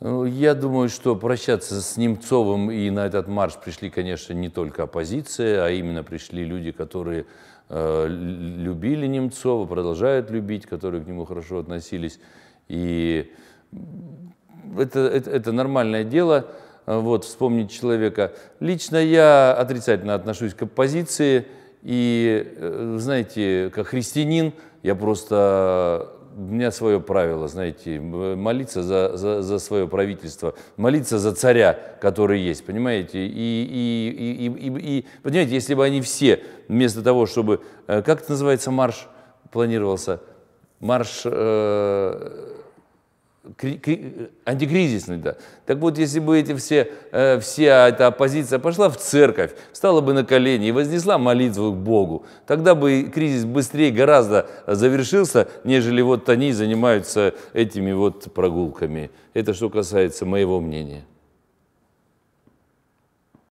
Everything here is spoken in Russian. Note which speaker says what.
Speaker 1: Э, я думаю, что прощаться с Немцовым и на этот марш пришли, конечно, не только оппозиция, а именно пришли люди, которые э, любили Немцова, продолжают любить, которые к нему хорошо относились. И это, это, это нормальное дело, э, вот, вспомнить человека. Лично я отрицательно отношусь к оппозиции. И, э, знаете, как христианин, я просто у меня свое правило, знаете, молиться за, за, за свое правительство, молиться за царя, который есть, понимаете? И, и, и, и, и понимаете, если бы они все вместо того, чтобы, э, как это называется, марш планировался, марш... Э, антикризисный, да. Так вот, если бы эти все, э, вся эта оппозиция пошла в церковь, стала бы на колени и вознесла молитву к Богу, тогда бы кризис быстрее гораздо завершился, нежели вот они занимаются этими вот прогулками. Это что касается моего мнения.